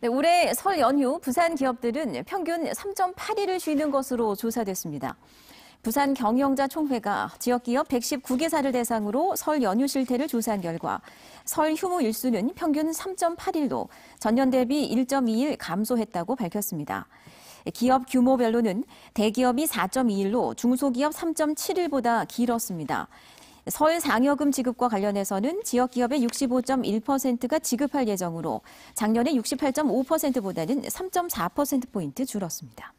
네, 올해 설 연휴 부산 기업들은 평균 3.8일을 쉬는 것으로 조사됐습니다. 부산 경영자 총회가 지역 기업 119개사를 대상으로 설 연휴 실태를 조사한 결과 설 휴무 일수는 평균 3.8일로 전년 대비 1.2일 감소했다고 밝혔습니다. 기업 규모별로는 대기업이 4.2일로 중소기업 3.7일보다 길었습니다. 설상여금 지급과 관련해서는 지역 기업의 65.1%가 지급할 예정으로 작년에 68.5%보다는 3.4%포인트 줄었습니다.